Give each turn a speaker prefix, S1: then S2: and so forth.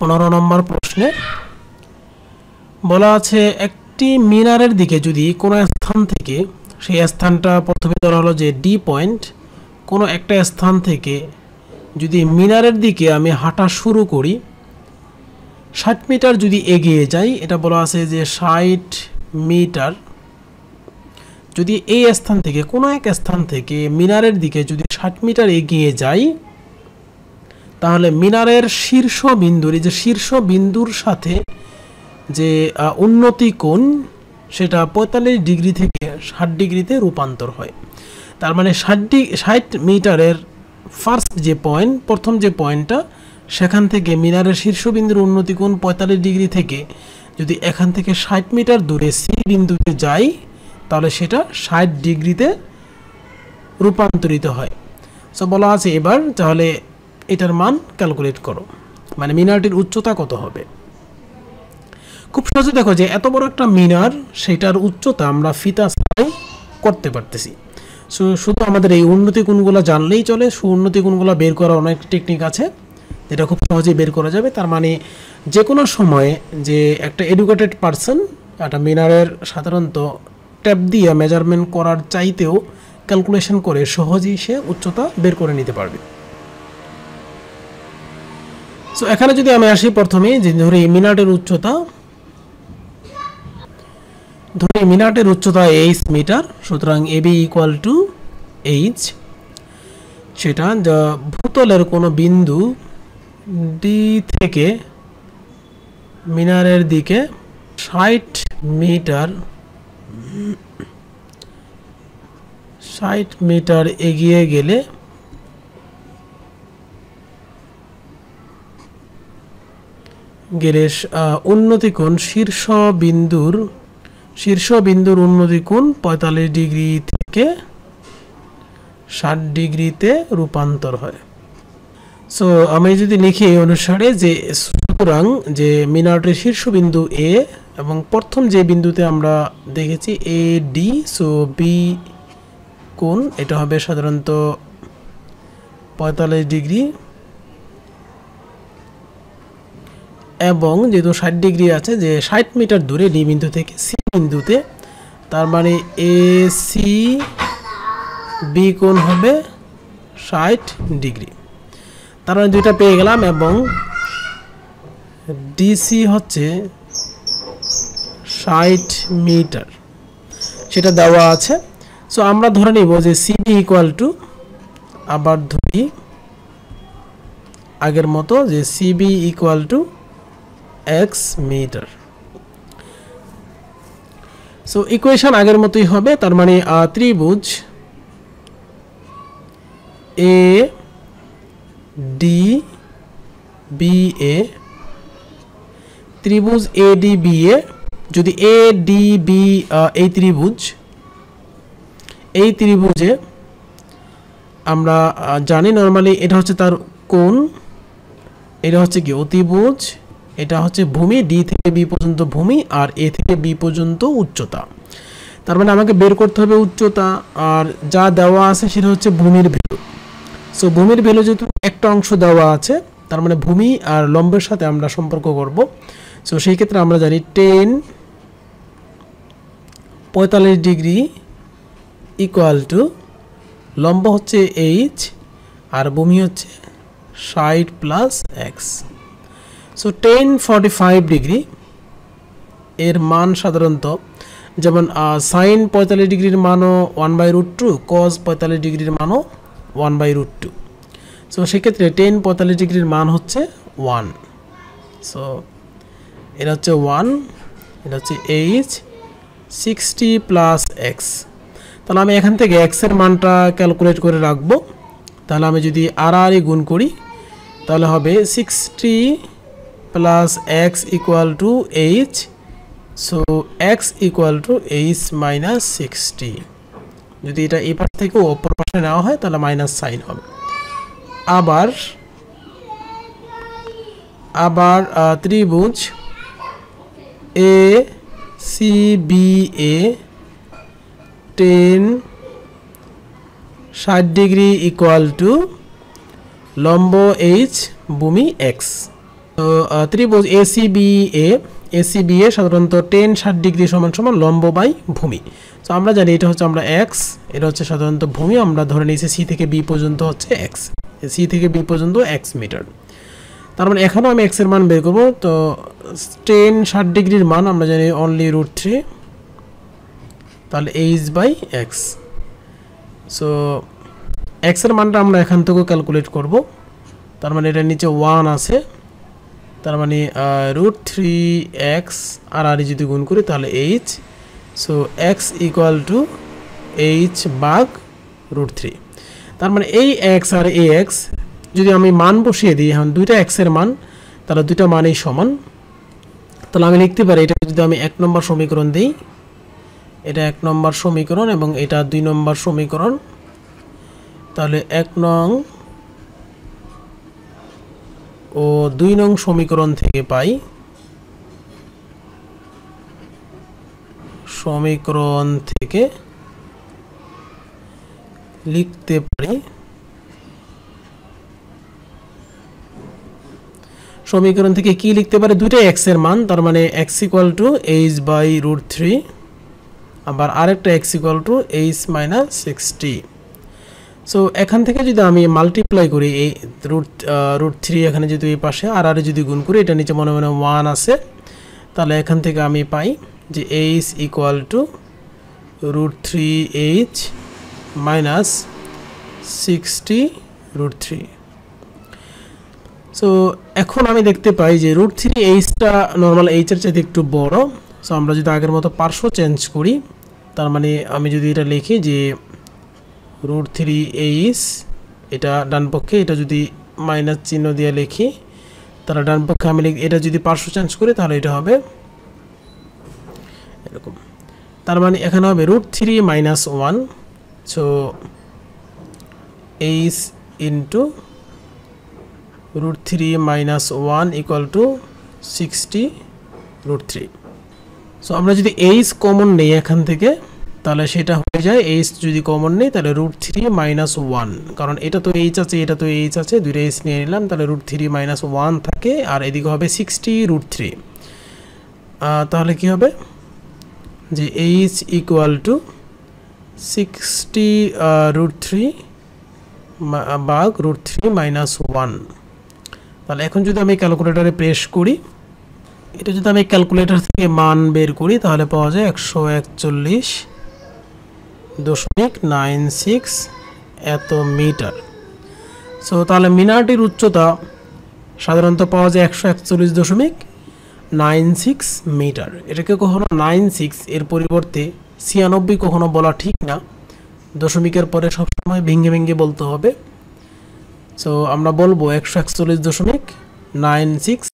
S1: পনেরো নম্বর প্রশ্নে বলা আছে একটি মিনারের দিকে যদি কোনো স্থান থেকে সেই স্থানটা প্রথমে ধরা হলো যে ডি পয়েন্ট কোনো একটা স্থান থেকে যদি মিনারের দিকে আমি হাঁটা শুরু করি ষাট মিটার যদি এগিয়ে যাই এটা বলা আছে যে ষাট মিটার যদি এই স্থান থেকে কোনো এক স্থান থেকে মিনারের দিকে যদি ষাট মিটার এগিয়ে যাই তাহলে মিনারের শীর্ষ বিন্দুর এই যে শীর্ষ বিন্দুর সাথে যে উন্নতি কোণ সেটা পঁয়তাল্লিশ ডিগ্রি থেকে ষাট ডিগ্রিতে রূপান্তর হয় তার মানে ষাট ডি ষাট মিটারের ফার্স্ট যে পয়েন্ট প্রথম যে পয়েন্টটা সেখান থেকে মিনারের শীর্ষবিন্দুর উন্নতি কোণ পঁয়তাল্লিশ ডিগ্রি থেকে যদি এখান থেকে ষাট মিটার দূরে সি বিন্দুতে যাই তাহলে সেটা ষাট ডিগ্রিতে রূপান্তরিত হয় সো বলা আছে এবার তাহলে এটার মান ক্যালকুলেট করো মানে মিনারটির উচ্চতা কত হবে খুব সহজে দেখো যে এত বড় একটা মিনার সেটার উচ্চতা আমরা ফিতা করতে পারতেছি শুধু আমাদের এই উন্নতি গুণগুলো জানলেই চলে সুউন্নতি গুণগুলো বের করার অনেক টেকনিক আছে যেটা খুব সহজেই বের করা যাবে তার মানে যে কোনো সময়ে যে একটা এডুকেটেড পারসন একটা মিনারের সাধারণত ট্যাপ দিয়ে মেজারমেন্ট করার চাইতেও ক্যালকুলেশন করে সহজেই সে উচ্চতা বের করে নিতে পারবে সো এখানে যদি আমি আসি প্রথমে যে ধরি মিনারটির উচ্চতা ধরি মিনারটির উচ্চতা এইচ মিটার সুতরাং এবি ইকুয়াল টু এইচ সেটা যা ভূতলের কোনো বিন্দু ডি থেকে মিনারের দিকে ষাট মিটার ষাট মিটার এগিয়ে গেলে গেলে কোণ শীর্ষ বিন্দুর শীর্ষ বিন্দুর উন্নতি কোণ পঁয়তাল্লিশ ডিগ্রি থেকে ষাট ডিগ্রিতে রূপান্তর হয় সো আমি যদি লিখি এই অনুসারে যে সুতরাং যে মিনারটির বিন্দু এ এবং প্রথম যে বিন্দুতে আমরা দেখেছি এ ডি সো বি কোণ এটা হবে সাধারণত পঁয়তাল্লিশ ডিগ্রি এবং যেহেতু ষাট ডিগ্রি আছে যে ষাট মিটার দূরে ডি বিন্দু থেকে সি বিন্দুতে তার মানে এ সি বি কোণ হবে ষাট ডিগ্রি তার মানে দুইটা পেয়ে গেলাম এবং ডিসি হচ্ছে ষাট মিটার সেটা দেওয়া আছে সো আমরা ধরে নিব যে সিবি ইকুয়াল টু আবার ধরি আগের মতো যে C B equal to X meter so equation আগের মতোই হবে তার মানে ত্রিভুজ এ ডি বি এ ত্রিভুজ এ ডি বি এ যদি এ ডি বি এই ত্রিভুজ এই ত্রিভুজে আমরা জানি নর্মালি এটা হচ্ছে তার কোণ এটা হচ্ছে কি অতিভুজ এটা হচ্ছে ভূমি ডি থেকে বি পর্যন্ত ভূমি আর এ থেকে বি পর্যন্ত উচ্চতা তার মানে আমাকে বের করতে হবে উচ্চতা আর যা দেওয়া আছে সেটা হচ্ছে ভূমির ভ্যালু সো ভূমির ভ্যালু যেহেতু একটা অংশ দেওয়া আছে তার মানে ভূমি আর লম্বের সাথে আমরা সম্পর্ক করব সো সেই ক্ষেত্রে আমরা জানি টেন পঁয়তাল্লিশ ডিগ্রি ইকুয়াল টু লম্ব হচ্ছে এইচ আর ভূমি হচ্ছে ষাট plus X so tan forty five degree এর মান সাধারণত যেমন সাইন পঁয়তাল্লিশ ডিগ্রির মানও one by root two cos পঁয়তাল্লিশ ডিগ্রির মানও one by root two so সেক্ষেত্রে টেন পঁয়তাল্লিশ ডিগ্রির মান হচ্ছে ওয়ান সো এটা হচ্ছে ওয়ান এটা হচ্ছে এইচ সিক্সটি প্লাস এক্স তাহলে আমি এখান থেকে এক্সের মানটা ক্যালকুলেট করে রাখবো তাহলে আমি যদি আর e গুণ করি তাহলে হবে sixty +x = h so x = h - 60 यदि यहটা এবার থেকে উপর পাশে নাও হয় তাহলে माइनस সাইন হবে আবার আবার ত্রিভুজ a c b a tan 60° = লম্ব h ভূমি x তো ত্রিভুজ এসিবি এ এসিবি এ সাধারণত টেন ষাট ডিগ্রি সমান সমান লম্ব বাই ভূমি তো আমরা জানি এটা হচ্ছে আমরা এক্স এটা হচ্ছে সাধারণত ভূমি আমরা ধরে নিয়েছি সি থেকে বি পর্যন্ত হচ্ছে এক্স সি থেকে বি পর্যন্ত এক্স মিটার তার মানে এখানেও আমি এক্সের মান বের করবো তো টেন ষাট ডিগ্রির মান আমরা জানি অনলি রুট থ্রি তাহলে এইচ বাই এক্স সো এক্সের মানটা আমরা এখান থেকেও ক্যালকুলেট করব তার মানে এটার নিচে ওয়ান আছে তার মানে রুট থ্রি এক্স আর আর যদি গুণ করি তাহলে H so X equal to H by root three তার মানে এই এক্স আর এ এক্স যদি আমি মান বসিয়ে দিই এখন দুইটা এক্সের মান তাহলে দুইটা মানেই সমান তাহলে আমি লিখতে পারি এটা যদি আমি এক নম্বর সমীকরণ দিই এটা এক নম্বর সমীকরণ এবং এটা দুই নম্বর সমীকরণ তাহলে এক নং ও দুই নং সমীকরণ থেকে পাই সমীকরণ থেকে লিখতে পারি সমীকরণ থেকে কি লিখতে পারে দুইটাই এক্স এর মান তার মানে X equal to H by root three আবার আরেকটা X equal to H minus sixty so এখান থেকে যদি আমি মাল্টিপ্লাই করি এই রুট রুট থ্রি এখানে যদি এই পাশে আর আরে যদি গুণ করি এটা নিচে মনে মনে ওয়ান আছে তাহলে এখান থেকে আমি পাই যে H equal to root three H minus sixty root three so এখন আমি দেখতে পাই যে রুট থ্রি এইচটা নর্মাল এইচের চাইতে একটু বড় সো আমরা যদি আগের মতো পার্শ্ব চেঞ্জ করি তার মানে আমি যদি এটা লিখি যে রুট থ্রি এইচ এটা ডানপক্ষে এটা যদি মাইনাস চিহ্ন দিয়ে লিখি তাহলে ডানপক্ষে আমি লিখি এটা যদি পার্শ্ব চেঞ্জ করি তাহলে এটা হবে এরকম তার মানে এখানে হবে root three minus one so H into root three minus one equal to sixty root three so আমরা যদি এইচ কমন নেই এখান থেকে তাহলে সেটা হয়ে যায় এইচ যদি কমন নেই তাহলে রুট থ্রি মাইনাস ওয়ান কারণ এটা তো এইচ আছে এটা তো এইচ আছে দুইটা এইচ নিয়ে নিলাম তাহলে রুট থ্রি মাইনাস ওয়ান থাকে আর এদিকে হবে সিক্সটি রুট থ্রি তাহলে কি হবে যে H equal to sixty root three by root three minus one তাহলে এখন যদি আমি ক্যালকুলেটারে প্রেস করি এটা যদি আমি ক্যালকুলেটার থেকে মান বের করি তাহলে পাওয়া যায় একশো একচল্লিশ দশমিক নাইন সিক্স এত মিটার সো তাহলে মিনারটির উচ্চতা সাধারণত পাওয়া যায় একশো একচল্লিশ দশমিক নাইন সিক্স মিটার এটাকে কখনো নাইন সিক্স এর পরিবর্তে ছিয়ানব্বই কখনো বলা ঠিক না দশমিকের পরে সবসময় ভেঙ্গে ভেঙ্গে বলতে হবে সো আমরা বলবো একশো একচল্লিশ দশমিক নাইন সিক্স